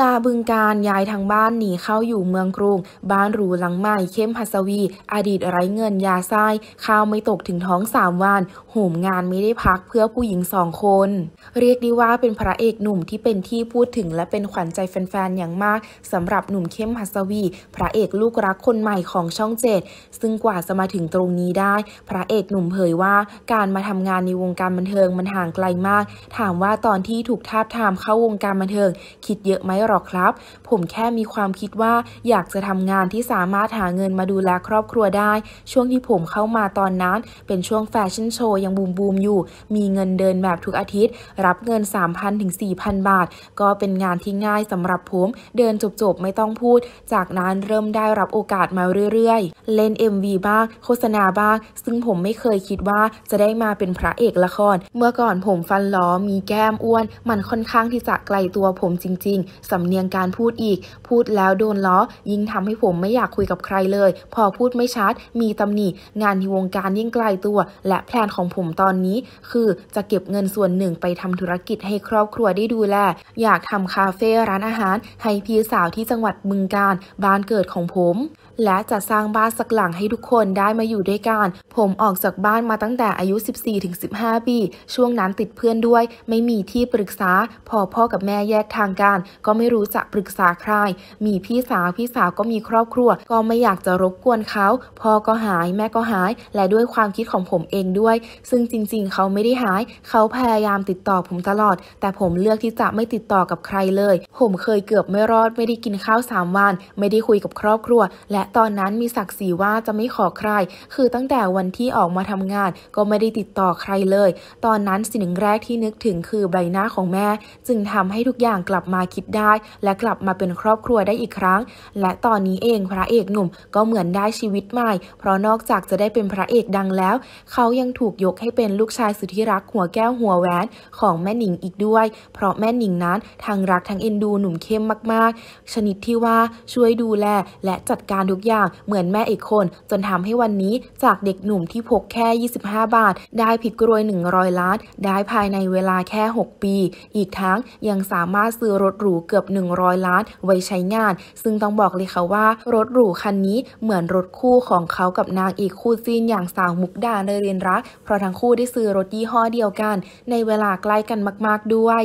ลาบึงการย้ายทางบ้านหนีเข้าอยู่เมืองกรุง บ้านหรูหลังใหม่เข้มพัสวี อดีตไร้เงินยาไส้ข้าวไม่ตกถึงท้องสามวันโหมงานไม่ได้พักเพื่อผู้หญิงสองคน เรียกได้ว่าเป็นพระเอกหนุ่มที่เป็นที่พูดถึงและเป็นขวัญใจแฟนๆ อย่างมาก สำหรับหนุ่มเข้มพัสวี พระเอกลูกรักคนใหม่ของช่องเจ็ดซึ่งกว่าจะมาถึงตรงนี้ได้ พระเอกหนุ่มเผยว่าการมาทำงานในวงการบันเทิงมันห่างไกลมาก ถามว่าตอนที่ถูกทาบทามเข้าวงการบันเทิงคิดเยอะไหมหรอกครับ ผมแค่มีความคิดว่า อยากจะทำงานที่สามารถหาเงินมาดูแลครอบครัวได้ ช่วงที่ผมเข้ามาตอนนั้นเป็นช่วงแฟชั่นโชว์ยังบูมบูมอยู่ มีเงินเดินแบบทุกอาทิตย์ รับเงิน 3,000 ถึง 4,000 บาท ก็เป็นงานที่ง่ายสำหรับผม เดินจบๆไม่ต้องพูด จากนั้นเริ่มได้รับโอกาสมาเรื่อยๆ เล่น MV บ้าง โฆษณาบ้าง ซึ่งผมไม่เคยคิดว่าจะได้มาเป็นพระเอกละคร เมื่อก่อนผมฟันล้อมีแก้มอ้วน มันค่อนข้างที่จะไกลตัวผมจริงๆสำเนียงการพูดอีก พูดแล้วโดนล้อ ยิ่งทำให้ผมไม่อยากคุยกับใครเลย พอพูดไม่ชัด มีตำหนิ งานในวงการยิ่งไกลตัว และแพลนของผมตอนนี้ คือจะเก็บเงินส่วนหนึ่งไปทำธุรกิจให้ครอบครัวได้ดูแล อยากทำคาเฟ่ร้านอาหาร ให้พี่สาวที่จังหวัดบึงการ บ้านเกิดของผม และจะสร้างบ้านสักหลังให้ทุกคนได้มาอยู่ด้วยกัน ผมออกจากบ้านมาตั้งแต่อายุ14-15ปี ช่วงนั้นติดเพื่อนด้วย ไม่มีที่ปรึกษา พอพ่อกับแม่แยกทางกัน ก็ไม่รู้จะปรึกษาใคร มีพี่สาว พี่สาวก็มีครอบครัว ก็ไม่อยากจะรบกวนเขา พ่อก็หายแม่ก็หาย และด้วยความคิดของผมเองด้วย ซึ่งจริงๆ เขาไม่ได้หาย เขาพยายามติดต่อผมตลอด แต่ผมเลือกที่จะไม่ติดต่อกับใครเลย ผมเคยเกือบไม่รอด ไม่ได้กินข้าวสามวัน ไม่ได้คุยกับครอบครัว และตอนนั้นมีศักดิ์ศรีว่าจะไม่ขอใคร คือตั้งแต่วันที่ออกมาทำงาน ก็ไม่ได้ติดต่อใครเลย ตอนนั้นสิ่งแรกที่นึกถึงคือใบหน้าของแม่ จึงทำให้ทุกอย่างกลับมาคิดได้ได้และกลับมาเป็นครอบครัวได้อีกครั้ง และตอนนี้เองพระเอกหนุ่มก็เหมือนได้ชีวิตใหม่ เพราะนอกจากจะได้เป็นพระเอกดังแล้ว เขายังถูกยกให้เป็นลูกชายสุดที่รักหัวแก้วหัวแหวนของแม่หนิงอีกด้วย เพราะแม่หนิงนั้นทั้งรักทั้งเอ็นดูหนุ่มเข้มมากๆ ชนิดที่ว่าช่วยดูแลและจัดการทุกอย่างเหมือนแม่เอกคนจนทำให้วันนี้จากเด็กหนุ่มที่พกแค่25 บาทได้ผิดกรวย 100 ล้าน ได้ภายในเวลาแค่ 6 ปี อีกทั้งยังสามารถซื้อรถหรูเกือบ 100 ล้าน ไว้ใช้งาน ซึ่งต้องบอกเลยค่ะว่า รถหรูคันนี้เหมือนรถคู่ของเขากับนางอีกคู่ซีนอย่างสาวมุกดาเนเรียนรัก เพราะทั้งคู่ได้ซื้อรถยี่ห้อเดียวกัน ในเวลาใกล้กันมากๆ ด้วย